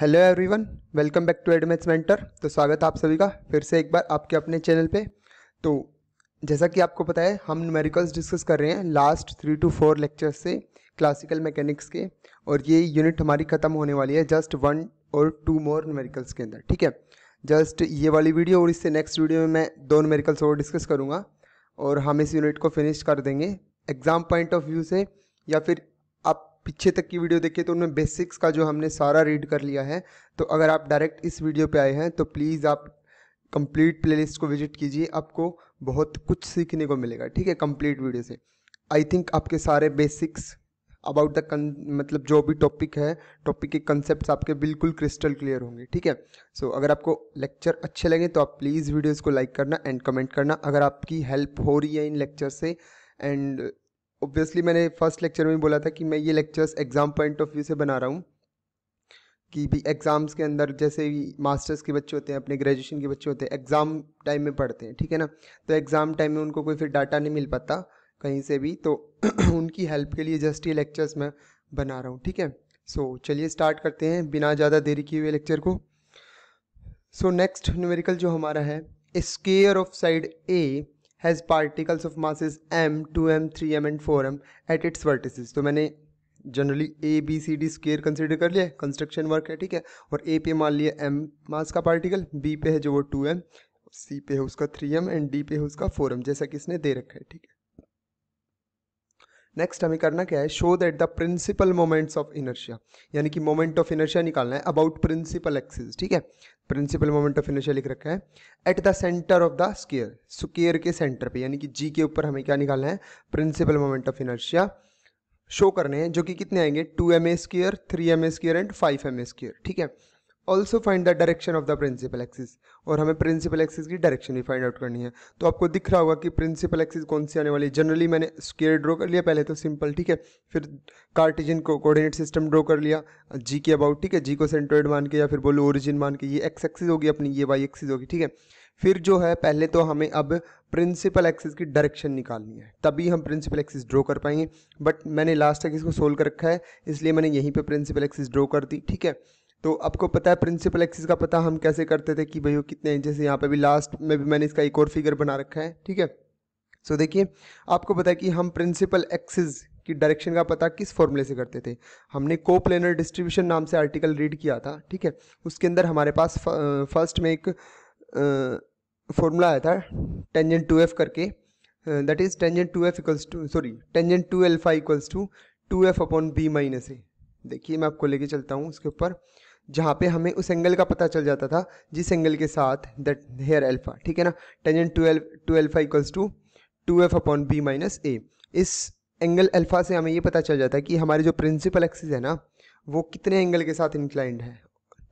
hello everyone welcome back to Edmates mentor तो स्वागत है आप सभी का फिर से एक बार आपके अपने चैनल पे तो जैसा कि आपको पता है हम न्यूमेरिकल्स डिस्कस कर रहे हैं last three two four lectures से क्लासिकल मैकेनिक्स के और ये यूनिट हमारी ख़त्म होने वाली है जस्ट वन और टू मोर न्यूमेरिकल्स के अंदर ठीक है जस्ट ये वाली वीडियो और इससे नेक्स्ट वीडियो में मैं दो न्यूमेरिकल्स और डिस्कस करूँगा और हम इस यूनिट को फिनिश कर देंगे एग्ज़ाम पॉइंट ऑफ व्यू से या फिर पीछे तक की वीडियो देखिए तो उनमें बेसिक्स का जो हमने सारा रीड कर लिया है तो अगर आप डायरेक्ट इस वीडियो पे आए हैं तो प्लीज़ आप कंप्लीट प्लेलिस्ट को विजिट कीजिए आपको बहुत कुछ सीखने को मिलेगा ठीक है कंप्लीट वीडियो से आई थिंक आपके सारे बेसिक्स अबाउट द मतलब जो भी टॉपिक है टॉपिक के कंसेप्ट आपके बिल्कुल क्रिस्टल क्लियर होंगे ठीक है सो so, अगर आपको लेक्चर अच्छे लगे तो आप प्लीज़ वीडियोज़ को लाइक करना एंड कमेंट करना अगर आपकी हेल्प हो रही है इन लेक्चर से एंड ऑब्वियसली मैंने फर्स्ट लेक्चर में बोला था कि मैं ये lectures exam point of view से बना रहा हूँ कि भी एग्ज़ाम्स के अंदर जैसे भी मास्टर्स के बच्चे होते हैं अपने ग्रेजुएशन के बच्चे होते हैं एग्ज़ाम टाइम में पढ़ते हैं ठीक है ना तो एग्ज़ाम टाइम में उनको कोई फिर डाटा नहीं मिल पाता कहीं से भी तो उनकी हेल्प के लिए जस्ट ये लेक्चर्स मैं बना रहा हूँ ठीक है सो so, चलिए स्टार्ट करते हैं बिना ज़्यादा देरी किए हुए लेक्चर को सो नेक्स्ट न्यूमेरिकल जो हमारा है square of side A has particles of masses M three M and four M at its vertices तो मैंने generally A B C D square consider कर लिया कंस्ट्रक्शन वर्क है ठीक है और ए पे मान लिया एम मास का पार्टिकल बी पे है जो वो टू एम सी पे है उसका थ्री एम एंड डी पे है उसका फोर एम जैसा कि इसने दे रखा है ठीक है नेक्स्ट हमें करना क्या है show that the principal moments of inertia यानी कि मोमेंट ऑफ इनर्शिया निकालना है अबाउट प्रिंसिपल एक्सिस ठीक है प्रिंसिपल मोमेंट ऑफ इनर्शिया लिख रखा है at the centre of the square square के सेंटर पे यानी कि जी के ऊपर हमें क्या निकालना है principal moment of inertia show करने हैं जो कि कितने आएंगे two M A square three M A square and five M A square ठीक है also find the direction of the principal axis और हमें प्रिंसिपल एक्सिस की डायरेक्शन भी फाइंड आउट करनी है तो आपको दिख रहा होगा कि प्रिंसिपल एक्सिस कौन सी आने वाली है जनरली मैंने स्केयर ड्रॉ कर लिया पहले तो सिंपल ठीक है फिर कार्टिजन को कोऑर्डिनेट सिस्टम ड्रॉ कर लिया जी के अबाउट ठीक है जी को सेंट्रोइड मान के या फिर बोलो ओरिजिन मान के ये एक्स एक्सिस होगी अपनी ये वाई एक्सिस होगी ठीक है फिर जो है पहले तो हमें अब प्रिंसिपल एक्सिस की डायरेक्शन निकालनी है तभी हम प्रिंसिपल एक्सिस ड्रॉ कर पाएंगे बट मैंने लास्ट तक इसको सोल्व कर रखा है इसलिए मैंने यहीं पर प्रिंसिपल एक्सिस ड्रॉ कर दी ठीक है तो आपको पता है प्रिंसिपल एक्सिस का पता हम कैसे करते थे कि भाई वो कितने इंचेस है यहाँ पे भी लास्ट में भी मैंने इसका एक और फिगर बना रखा है ठीक है सो देखिए आपको पता है कि हम प्रिंसिपल एक्सिस की डायरेक्शन का पता किस फॉर्मूले से करते थे हमने को प्लेनर डिस्ट्रीब्यूशन नाम से आर्टिकल रीड किया था ठीक है उसके अंदर हमारे पास फर्स्ट में एक फॉर्मूला आया था टेंजेंट टू एफ करके that is tangent two F equals to sorry tangent two alpha equals to two F upon B minus A देखिए मैं आपको लेके चलता हूँ उसके ऊपर जहाँ पे हमें उस एंगल का पता चल जाता था जिस एंगल के साथ दैट हेयर एल्फा ठीक है ना tangent twelve two alpha equals to two F upon B minus A इस एंगल अल्फा से हमें ये पता चल जाता है कि हमारे जो प्रिंसिपल एक्सिस है ना वो कितने एंगल के साथ इंक्लाइंड है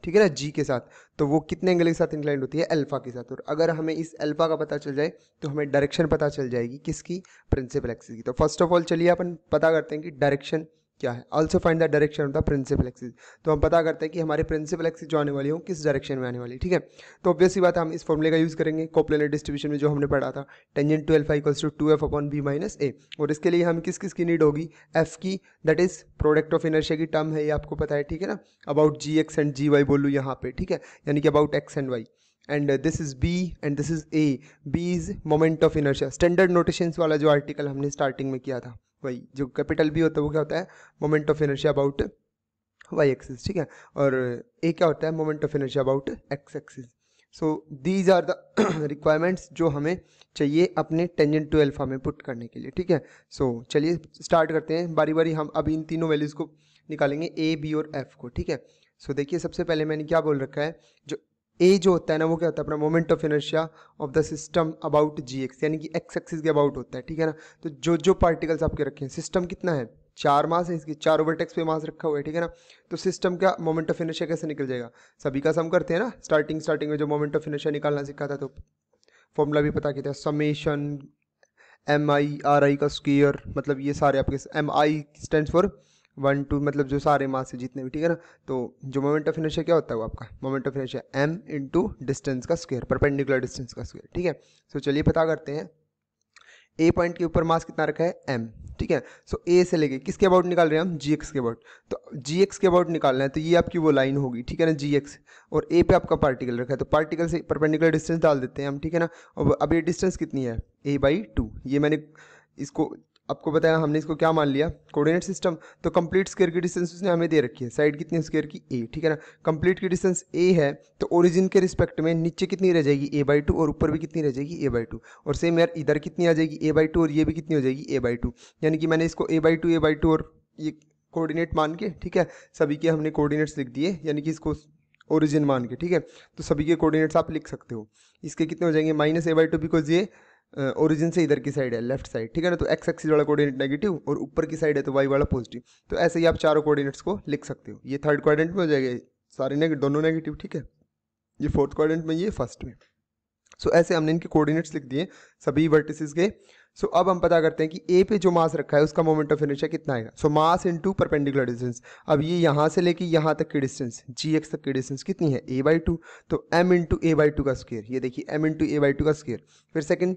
ठीक है ना जी के साथ तो वो कितने एंगल के साथ इंक्लाइंड होती है अल्फा के साथ और अगर हमें इस अल्फा का पता चल जाए तो हमें डायरेक्शन पता चल जाएगी किसकी प्रिंसिपल एक्सिस की तो फर्स्ट ऑफ ऑल चलिए अपन पता करते हैं कि डायरेक्शन क्या है also find the direction of the principal axis तो हम पता करते हैं कि हमारे प्रिंसिपल एक्सिस जो आने वाली हो किस डायरेक्शन में आने वाली ठीक है तो ऑब्वियस बात हम इस फॉर्मूले का यूज़ करेंगे कोप्लेनर डिस्ट्रीब्यूशन में जो हमने पढ़ा था tangent two alpha equals to two F upon B minus A और इसके लिए हम किस किस की नीड होगी एफ की that is product of inertia की टर्म है ये आपको पता है ठीक है ना about G X and G Y बोलूँ यहाँ पे ठीक है यानी कि about X and Y and this is B and this is A B is moment of inertia standard notations वाला जो आर्टिकल हमने स्टार्टिंग में किया था वही जो कैपिटल बी होता है वो क्या होता है moment of inertia about Y axis ठीक है और ए uh, क्या होता है moment of inertia about X axis so these are the requirements जो हमें चाहिए अपने टेंजेंट टू एल्फा में पुट करने के लिए ठीक है सो so, चलिए स्टार्ट करते हैं बारी बारी हम अब इन तीनों वैल्यूज़ को निकालेंगे ए बी और एफ को ठीक है सो so, देखिए सबसे पहले मैंने क्या बोल रखा है जो ए जो होता है ना वो क्या होता है अपना moment of inertia of the system about G X यानी कि एक्स एक्सिस के अबाउट होता है ठीक है ना तो जो जो पार्टिकल्स आपके रखे हैं सिस्टम कितना है चार मास है इसके चार ओवर टेक्स पे मास रखा हुआ है ठीक है ना तो सिस्टम का मोमेंट ऑफ इनर्शिया कैसे निकल जाएगा सभी का सम करते हैं ना स्टार्टिंग स्टार्टिंग में जो मोमेंट ऑफ इनर्शिया निकालना सीखा था तो फॉर्मूला भी पता किया था summation M I R I का स्क्र मतलब ये सारे आपके M I stand for one two मतलब जो सारे मास जितने भी ठीक है ना तो जो मोमेंट ऑफ इनर्शिया क्या होता है वो आपका moment of inertia M into distance का स्क्वेयर परपेंडिकुलर डिस्टेंस का स्क्वेयर ठीक है सो so, चलिए पता करते हैं ए पॉइंट के ऊपर मास कितना रखा है एम ठीक है सो so, ए से लेके किसके अबाउट निकाल रहे हैं हम जी एक्स के अबाउट तो जी एक्स के अबाउट निकालना है तो ये आपकी वो लाइन होगी ठीक है ना जी एक्स और ए पे आपका पार्टिकल रखा है तो पार्टिकल से परपेंडिकुलर डिस्टेंस डाल देते हैं हम ठीक है ना और अब ये डिस्टेंस कितनी है ए बाई टू ये मैंने इसको आपको बताया हमने इसको क्या मान लिया कोऑर्डिनेट सिस्टम तो कंप्लीट स्केयर की डिस्टेंस उसने हमें दे रखी है साइड कितनी है स्केयर की ए ठीक है ना कंप्लीट की डिस्टेंस ए है तो ओरिजिन के रिस्पेक्ट में नीचे कितनी रह जाएगी ए बाई टू और ऊपर भी कितनी रह जाएगी ए बाई टू और सेम यार इधर कितनी आ जाएगी ए बाई टू और ये भी कितनी हो जाएगी ए बाई टू यानी कि मैंने इसको A by two A by two और ये कोऑर्डिनेट मान के ठीक है सभी के हमने कोऑर्डिनेट्स लिख दिए यानी कि इसको ओरिजिन मान के ठीक है तो सभी के कोऑर्डिनेट्स आप लिख सकते हो इसके कितने हो जाएंगे minus A by two because ये ओरिजिन से इधर की साइड है लेफ्ट साइड ठीक है ना तो एक्स एक्सिस वाला कोऑर्डिनेट नेगेटिव और ऊपर की साइड है तो वाई वाला पॉजिटिव तो ऐसे ही आप चारों कोऑर्डिनेट्स को लिख सकते हो ये थर्ड क्वाड्रेंट में हो जाएगा सारे नेग दोनों नेगेटिव ठीक है ये फोर्थ क्वाड्रेंट में ये फर्स्ट में सो so, ऐसे हमने इनके कोऑर्डिनेट्स लिख दिए सभी वर्टिसेस के सो so, अब हम पता करते हैं कि ए पे जो मास रखा है उसका मोमेंट ऑफ इनर्शिया कितना आएगा so mass into perpendicular distance अब ये यहाँ से लेके यहाँ तक की डिस्टेंस जी एक्स तक की डिस्टेंस कितनी है ए बाई टू तो M into A by two का स्क्वेयर ये देखिए M into A by two का स्क्वेयर फिर second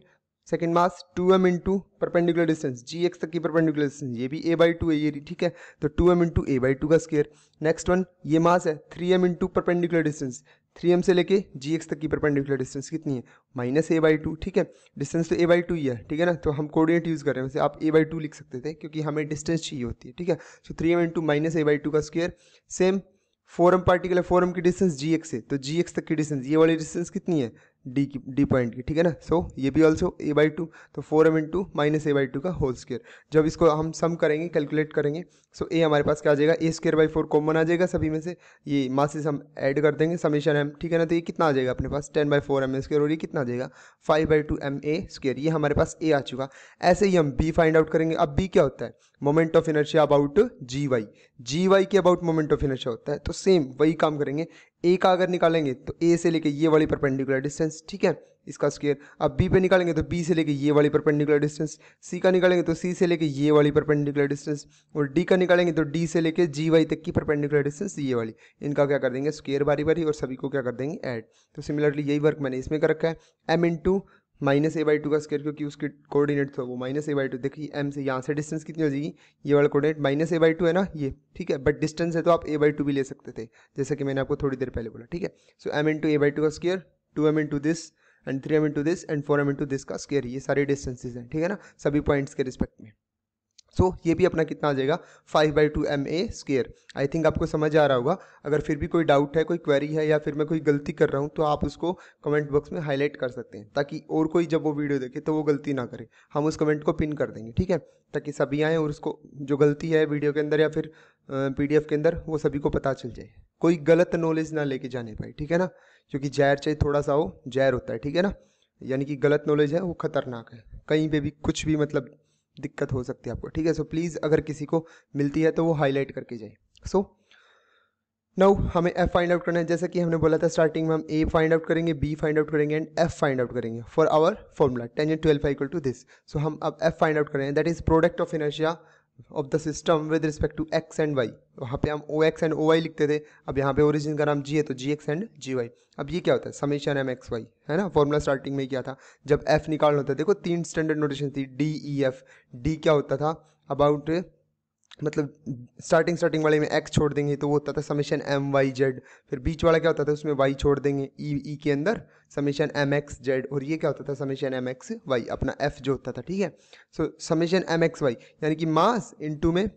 second mass two M into perpendicular distance G X तक की परपेंडिकुलर डिस्टेंस ये भी ए बाई टू है ये ठीक है तो two M into A by two का स्केयर नेक्स्ट वन ये मास है three M into perpendicular distance three M से लेके जी एक्स तक की परपेंडिकुलर डिस्टेंस कितनी है माइनस ए बाई टू ठीक है डिस्टेंस तो ए बाई टू ही है ठीक है ना तो हम कोऑर्डिनेट यूज़ कर रहे हैं वैसे आप ए बाई टू लिख सकते थे क्योंकि हमें डिस्टेंस चाहिए होती है ठीक है so three M into minus A by two का स्केयर सेम फोरम पार्टिकल है फोरम की डिस्टेंस जी एक्स है तो जी एक्स तक की डिस्टेंस ये वाली डिस्टेंस कितनी है डी की डी पॉइंट की ठीक है ना सो so, ये भी ऑल्सो ए बाई टू तो four M into minus A by two का होल स्केयर जब इसको हम सम करेंगे कैलकुलेट करेंगे सो so, ए हमारे पास क्या आ जाएगा A square by four common आ जाएगा सभी में से ये मासेस हम ऐड कर देंगे समीशन एम ठीक है ना तो ये कितना आ जाएगा अपने पास ten by four M A square और ये कितना आ जाएगा five by two M A square ये हमारे पास ए आ चुका ऐसे ही हम बी फाइंड आउट करेंगे अब बी क्या होता है moment of inertia about G Y G Y के अबाउट मोमेंट ऑफ इनर्शिया होता है तो सेम वही काम करेंगे ए का अगर निकालेंगे तो ए से लेके ये वाली परपेंडिकुलर डिस्टेंस ठीक है इसका स्क्वेयर अब बी पे निकालेंगे तो बी से लेके ये वाली परपेंडिकुलर डिस्टेंस सी का निकालेंगे तो सी से लेके ये वाली परपेंडिकुलर डिस्टेंस और डी का निकालेंगे तो डी से लेके जी वाई तक की परपेंडिकुलर डिस्टेंस ये वाली इनका क्या कर देंगे स्क्वेयर बारी बारी और सभी को क्या कर देंगे ऐड तो सिमिलरली यही वर्क मैंने इसमें कर रखा है M into minus A by two का स्क्वायर क्योंकि उसके कोऑर्डिनेट था वो माइनस ए बाई टू देखिए एम से यहाँ से डिस्टेंस कितनी हो जाएगी ये वाला coordinate minus A by two है ना ये ठीक है बट डिस्टेंस है तो आप ए बाई टू भी ले सकते थे जैसे कि मैंने आपको थोड़ी देर पहले बोला ठीक है so M into A by two का square two M into this and three M into this and four M into this का स्केयर ये सारे डिस्टेंसेज हैं ठीक है ना सभी पॉइंट्स के रिस्पेक्ट में सो so, ये भी अपना कितना आ जाएगा five by two M A square I think आपको समझ आ रहा होगा अगर फिर भी कोई डाउट है कोई क्वेरी है या फिर मैं कोई गलती कर रहा हूँ तो आप उसको कमेंट बॉक्स में हाईलाइट कर सकते हैं ताकि और कोई जब वो वीडियो देखे तो वो गलती ना करे हम उस कमेंट को पिन कर देंगे ठीक है ताकि सभी आएँ और उसको जो गलती है वीडियो के अंदर या फिर पी के अंदर वो सभी को पता चल जाए कोई गलत नॉलेज ना लेके जाने पाए ठीक है ना क्योंकि जहर चाहे थोड़ा सा हो जहर होता है ठीक है ना यानी कि गलत नॉलेज है वो खतरनाक है कहीं पे भी कुछ भी मतलब दिक्कत हो सकती है आपको ठीक है सो प्लीज़ अगर किसी को मिलती है तो वो हाईलाइट करके जाए सो नाउ हमें एफ फाइंड आउट करना है जैसा कि हमने बोला था स्टार्टिंग में हम ए फाइंड आउट करेंगे बी फाइंड आउट करेंगे एंड एफ फाइंड आउट करेंगे for our formula and twelve equal to this so हम अब एफ फाइंड आउट करें that is product of inertia of the system with respect to X and Y वहाँ पे हम O X and O Y लिखते थे अब यहाँ पे ओरिजिन का नाम जी है तो G X and G Y अब ये क्या होता है समीशन एम एक्स वाई है ना फॉर्मूला स्टार्टिंग में क्या था जब एफ निकालना होता है देखो तीन स्टैंडर्ड नोटेशन थी डी ई एफ डी क्या होता था अबाउट मतलब स्टार्टिंग स्टार्टिंग वाले में एक्स छोड़ देंगे तो वो होता था समेशन एम वाई जेड फिर बीच वाला क्या होता था उसमें वाई छोड़ देंगे ई e, ई e के अंदर समीशन एम एक्स जेड और ये क्या होता था समीशन एम एक्स वाई अपना एफ जो होता था ठीक है so summation M X Y यानी कि मास इंटू में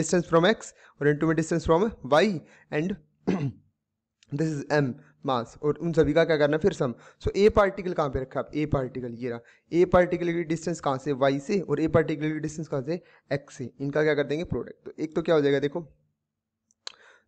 डिस्टेंस फ्रॉम एक्स और इंटू में distance from Y and this is M mass और उन सभी का क्या करना फिर सम सो ए पार्टिकल कहाँ पे रखा आप ए पार्टिकल ये रहा ए पार्टिकल की डिस्टेंस कहाँ से वाई से और ए पार्टिकल की डिस्टेंस कहाँ से एक्स से इनका क्या कर देंगे प्रोडक्ट तो एक तो क्या हो जाएगा देखो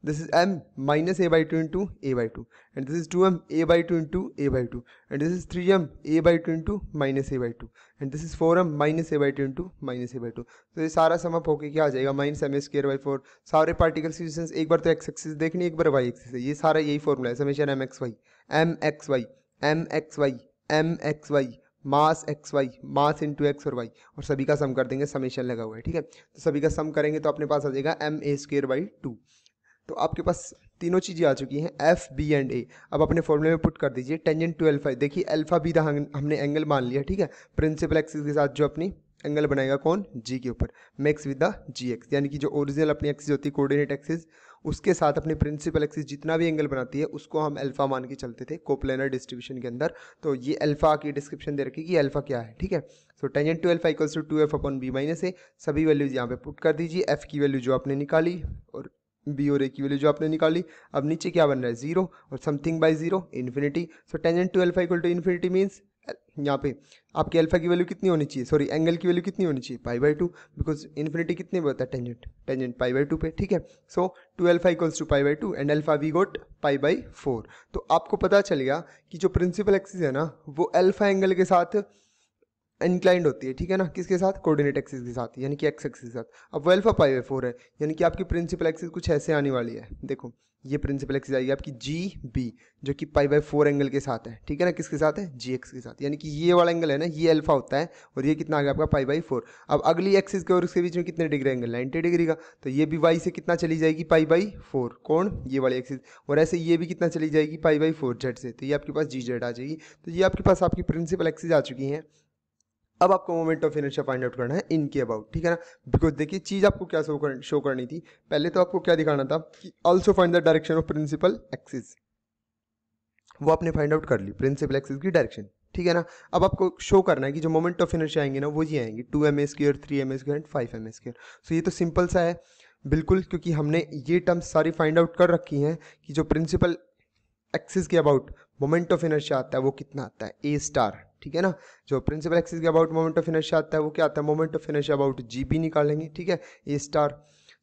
this is m minus a by 2 into a by 2 and this is 2m a by 2 into a by 2 and this is 3m a by 2 into minus a by 2 and this is four M minus A by two into minus A by two तो ये सारा sum up होकर क्या आ जाएगा minus M square by four सारे particle situation एक बार तो एक्स एक्सिस देखनी एक बार वाई एक्सिस है ये सारा यही फॉर्मूला है summation M X Y M X Y M X Y M X Y mass X Y mass into X और वाई और सभी का सम कर देंगे समेशन लगा हुआ है ठीक है तो सभी का सम करेंगे तो अपने पास आ जाएगा M A square by two तो आपके पास तीनों चीज़ें आ चुकी हैं एफ बी एंड ए अब अपने फॉर्मूले में पुट कर दीजिए टेंजेंट टू एल्फा देखिए एल्फा दंग हमने एंगल मान लिया ठीक है प्रिंसिपल एक्सिस के साथ जो अपनी एंगल बनाएगा कौन जी के ऊपर makes with the G X यानी कि जो ओरिजिनल अपनी एक्सिस होती है कोऑर्डिनेट एक्सिस उसके साथ अपनी प्रिंसिपल एक्सिस जितना भी एंगल बनाती है उसको हम अल्फा मान के चलते थे कोप्लेनर डिस्ट्रीब्यूशन के अंदर तो ये अल्फा की डिस्क्रिप्शन दे रखी कि अल्फा क्या है ठीक है so tangent two alpha equals to two F upon B minus A सभी वैल्यूज यहाँ पे पुट कर दीजिए एफ की वैल्यू जो आपने निकाली और बी और ए की वैल्यू जो आपने निकाली अब नीचे क्या बन रहा है जीरो और something by zero infinity so tangent two alpha equal to infinity means यहाँ पे आपके अल्फा की वैल्यू कितनी होनी चाहिए सॉरी एंगल की वैल्यू कितनी होनी चाहिए pi by two because infinity कितने होता है tangent tangent pi by two पे ठीक है so two alpha equals to pi by two and alpha we got pi by four तो आपको पता चल गया कि जो प्रिंसिपल एक्सिस है ना वो अल्फा एंगल के साथ इंक्लाइंड होती है ठीक है ना किसके साथ कोऑर्डिनेट एक्सिस के साथ यानी कि एक्स एक्सिस के साथ अब वेल्फा पाई वे फोर है यानी कि आपकी प्रिंसिपल एक्सिस कुछ ऐसे आने वाली है देखो ये प्रिंसिपल एक्सिस आएगी आपकी जी बी जो कि पाई बाई फोर एंगल के साथ है ठीक है ना किसके साथ है जी एक्स के साथ यानी कि ये वाला एंगल है ना ये अल्फा होता है और ये कितना आ गया आपका पाई बाई फोर अब अगली एक्सिस के और उसके बीच में कितने डिग्री एंगल नाइन्टी डिग्री का तो ये भी वाई से कितना चली जाएगी पाई बाई फोर कौन ये वाली एक्सिस और ऐसे ये भी कितना चली जाएगी पाई बाई फोर जेड से तो ये आपके पास जी जेड आ जाएगी तो ये आपके पास आपकी प्रिंसिपल एक्सिस आ चुकी हैं अब आपको moment of inertia find out करना है इनके अबाउट ठीक है ना बिकॉज देखिए चीज़ आपको क्या शो कर शो करनी थी पहले तो आपको क्या दिखाना था कि also find the direction of principal axis वो आपने फाइंड आउट कर ली प्रिंसिपल एक्सिस की डायरेक्शन ठीक है ना अब आपको शो करना है कि जो मोमेंट ऑफ इनर्शिया आएंगे ना वो ये आएंगे two M A square three M A square and five M A square so ये तो सिंपल सा है बिल्कुल क्योंकि हमने ये टर्म्स सारी फाइंड आउट कर रखी हैं कि जो प्रिंसिपल एक्सिस के अबाउट मोमेंट ऑफ इनर्शिया आता है वो कितना आता है ए स्टार ठीक है ना जो प्रिंसिपल एक्सिस के अबाउट मोमेंट ऑफ इनर्शिया आता है वो क्या आता है moment of inertia about G B निकालेंगे ठीक है A star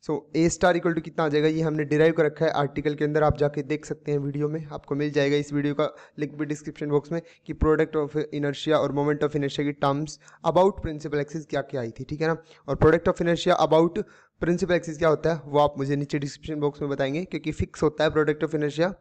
so A star equal to कितना आ जाएगा ये हमने डिराइव कर रखा है आर्टिकल के अंदर आप जाके देख सकते हैं वीडियो में आपको मिल जाएगा इस वीडियो का लिंक भी डिस्क्रिप्शन बॉक्स में कि प्रोडक्ट ऑफ इनर्शिया और मोमेंट ऑफ इनर्शिया की टर्म्स अबाउट प्रिंसिपल एक्सिस क्या क्या आई थी ठीक है ना और product of inertia about principal axis क्या होता है वो आप मुझे नीचे डिस्क्रिप्शन बॉक्स में बताएंगे क्योंकि फिक्स होता है प्रोडक्ट ऑफ इनर्शिया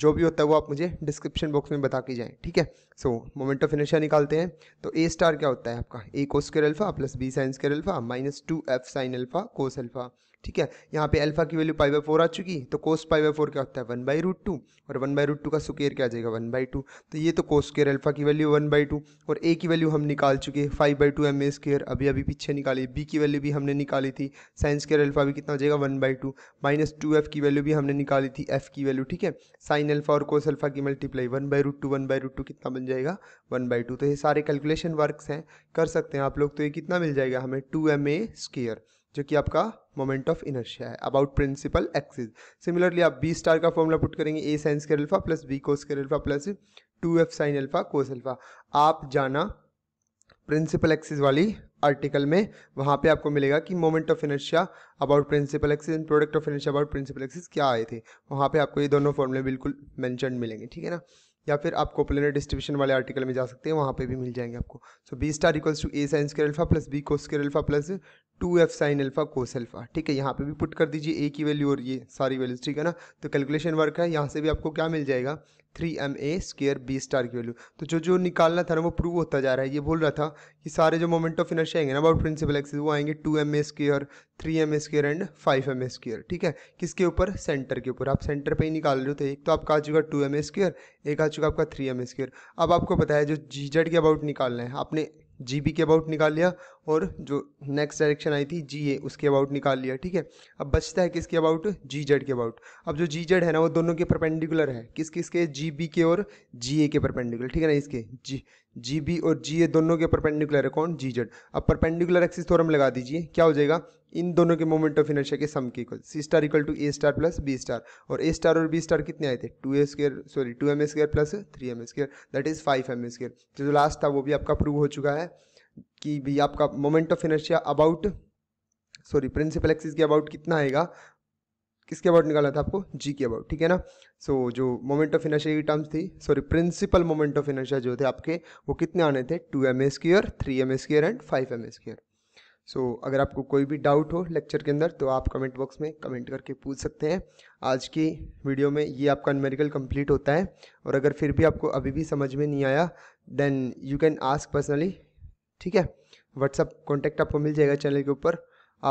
जो भी होता है वो आप मुझे डिस्क्रिप्शन बॉक्स में बता के जाएँ ठीक है सो मोमेंट ऑफ इनर्शिया निकालते हैं तो ए स्टार क्या होता है आपका A cos square alpha plus B sine square alpha minus two F sine alpha cos alpha ठीक है यहाँ पे अल्फा की वैल्यू पाई बाई फोर आ चुकी तो कोस पाई बाई फोर क्या होता है वन बाई रूट टू और वन बाई रूट टू का सुकेयर क्या आ जाएगा वन बाई टू तो ये तो कोस स्केयर अल्फा की वैल्यू वन बाई टू और ए की वैल्यू हम निकाल चुके हैं five by two M A square अभी अभी पीछे निकाली बी की वैल्यू भी हमने निकाली थी साइन स्केयर अल्फा भी कितना हो जाएगा one by two minus two F की वैल्यू भी हमने निकाली थी एफ की वैल्यू ठीक है साइन अल्फा और कोस अल्फा की multiply one by root two one by root two कितना बन जाएगा वन बाई टू तो ये सारे कैलकुलेशन वर्क हैं कर सकते हैं आप लोग तो ये कितना मिल जाएगा हमें टू एम ए स्केयर जो कि आपका मोमेंट ऑफ इनर्शिया है अबाउट प्रिंसिपल एक्सिस सिमिलरली आप बी स्टार का फॉर्मूला पुट करेंगे A sine square alpha plus B cos square alpha plus two F sine alpha cos alpha आप जाना principal axis वाली आर्टिकल में वहाँ पे आपको मिलेगा कि moment of inertia about principal axis and product of inertia about principal axis क्या आए थे वहाँ पे आपको ये दोनों फॉर्मूले बिल्कुल मैंशन मिलेंगे ठीक है ना या फिर आप कोपलेनर डिस्ट्रीब्यूशन वाले आर्टिकल में जा सकते हैं वहाँ पे भी मिल जाएंगे आपको so B star equals to A sine square alpha plus B cos square alpha plus two F sine alpha cos alpha ठीक है यहाँ पे भी पुट कर दीजिए ए की वैल्यू और ये सारी वैल्यूज ठीक है ना तो कैलकुलेशन वर्क है यहाँ से भी आपको क्या मिल जाएगा three M A square B star की वैल्यू तो जो जो निकालना था ना वो प्रूव होता जा रहा है ये बोल रहा था कि सारे जो मोमेंट ऑफ इनर्शिया आएंगे ना अबाउट प्रिंसिपल एक्सिस वो आएंगे two M A square three M A square and five M A square ठीक है किसके ऊपर सेंटर के ऊपर आप सेंटर पे ही निकाल रहे थे तो एक तो आपका आ चुका टू एम ए स्केयर एक आ चुका आपका थ्री एम ए स्केयर अब आपको पता है जो जी जेड के अबाउट निकालना है आपने जी बी के अबाउट निकाल लिया और जो नेक्स्ट डायरेक्शन आई थी जी ए उसके अबाउट निकाल लिया ठीक है अब बचता है किसके अबाउट जी जेड के अबाउट अब जो जी जेड है ना वो दोनों के परपेंडिकुलर है किस किस के जी बी के और जी ए के परपेंडिकुलर ठीक है ना इसके जी जी बी और जी ए दोनों के परपेंडिकुलर है कौन जी जेड अब परपेंडिकुलर एक्सिस थोरम लगा दीजिए क्या हो जाएगा इन दोनों के मोमेंट ऑफ इनर्शिया के सम के equal C star equal to A star plus B star और ए स्टार और बी स्टार कितने आए थे two A square sorry two M A square plus three M A square that is five M A square जो last था वो भी आपका प्रूव हो चुका है कि भी आपका moment of inertia about sorry principal axis के अबाउट कितना आएगा किसके अबाउट निकालना था आपको जी के अबाउट ठीक है ना सो so, जो मोमेंट ऑफ इनर्शिया की टर्म्स थी sorry principal moment of inertia जो थे आपके वो कितने आने थे two M A square three M A square and five M A square so so, अगर आपको कोई भी डाउट हो लेक्चर के अंदर तो आप कमेंट बॉक्स में कमेंट करके पूछ सकते हैं आज की वीडियो में ये आपका न्यूमेरिकल कंप्लीट होता है और अगर फिर भी आपको अभी भी समझ में नहीं आया then you can ask personally ठीक है व्हाट्सअप कॉन्टैक्ट आपको मिल जाएगा चैनल के ऊपर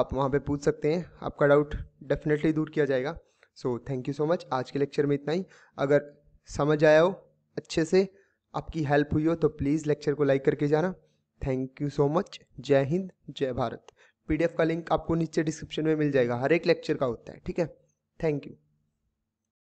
आप वहाँ पर पूछ सकते हैं आपका डाउट डेफिनेटली दूर किया जाएगा so thank you so much आज के लेक्चर में इतना ही अगर समझ आया हो अच्छे से आपकी हेल्प हुई हो तो प्लीज़ लेक्चर को लाइक करके जाना थैंक यू सो मच जय हिंद जय भारत पीडीएफ का लिंक आपको नीचे डिस्क्रिप्शन में मिल जाएगा हर एक लेक्चर का होता है ठीक है थैंक यू